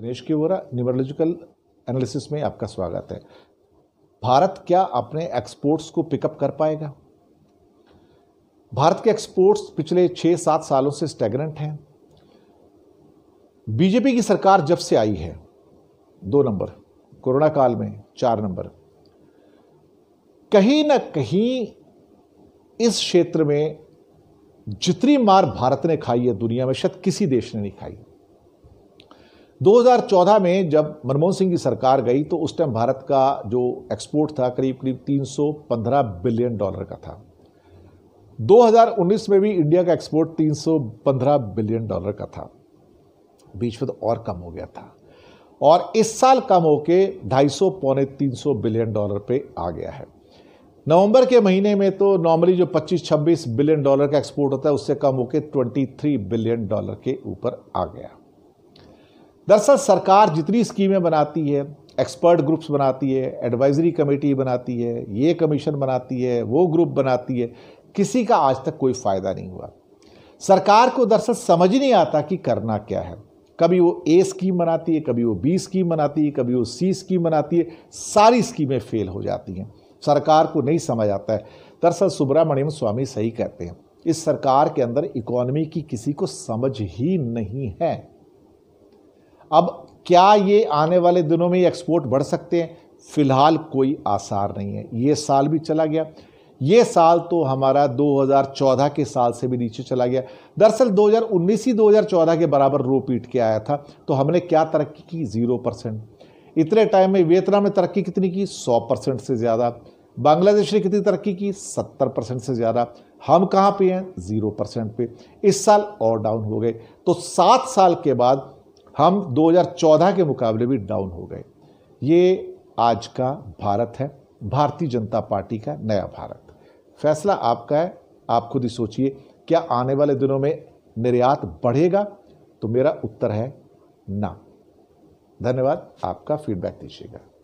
दिनेश की Vora numerological analysis में आपका स्वागत है भारत क्या अपने एक्सपोर्ट्स को पिकअप कर पाएगा भारत के एक्सपोर्ट्स पिछले छः सात सालों से स्टेगनेंट हैं बीजेपी की सरकार जब से आई है दो नंबर कोरोना काल में चार नंबर कहीं ना कहीं इस क्षेत्र में जितनी मार भारत ने खाई है दुनिया में शायद किसी देश ने नहीं खाई 2014 में जब मनमोहन सिंह की सरकार गई तो उस टाइम भारत का जो एक्सपोर्ट था करीब करीब 315 बिलियन डॉलर का था 2019 में भी इंडिया का एक्सपोर्ट 315 बिलियन डॉलर का था बीच में तो और कम हो गया था और इस साल कम होके 250 पौने 300 बिलियन डॉलर पे आ गया है नवंबर के महीने में तो नॉर्मली जो 25-26 बिलियन डॉलर का एक्सपोर्ट होता है उससे कम होके 23 बिलियन डॉलर के ऊपर आ गया दरअसल सरकार जितनी स्कीमें बनाती है एक्सपर्ट ग्रुप्स बनाती है एडवाइजरी कमेटी बनाती है ये कमीशन बनाती है वो ग्रुप बनाती है किसी का आज तक कोई फ़ायदा नहीं हुआ सरकार को दरअसल समझ नहीं आता कि करना क्या है कभी वो ए स्कीम बनाती है कभी वो बी स्कीम बनाती है कभी वो सी स्कीम बनाती है सारी स्कीमें फेल हो जाती हैं सरकार को नहीं समझ आता है दरअसल सुब्रमण्यम स्वामी सही कहते हैं इस सरकार के अंदर इकोनॉमी की किसी को समझ ही नहीं है अब क्या ये आने वाले दिनों में एक्सपोर्ट बढ़ सकते हैं फिलहाल कोई आसार नहीं है ये साल भी चला गया ये साल तो हमारा 2014 के साल से भी नीचे चला गया दरअसल 2019 ही 2014 के बराबर रो पीट के आया था तो हमने क्या तरक्की की ज़ीरो परसेंट इतने टाइम में वियतनाम ने तरक्की कितनी की सौ परसेंट से ज़्यादा बांग्लादेश ने कितनी तरक्की की सत्तर परसेंट से ज़्यादा हम कहाँ पे हैं ज़ीरो परसेंट पे इस साल और डाउन हो गए तो सात साल के बाद हम 2014 के मुकाबले भी डाउन हो गए ये आज का भारत है भारतीय जनता पार्टी का नया भारत फैसला आपका है आप खुद ही सोचिए क्या आने वाले दिनों में निर्यात बढ़ेगा तो मेरा उत्तर है ना धन्यवाद आपका फीडबैक दीजिएगा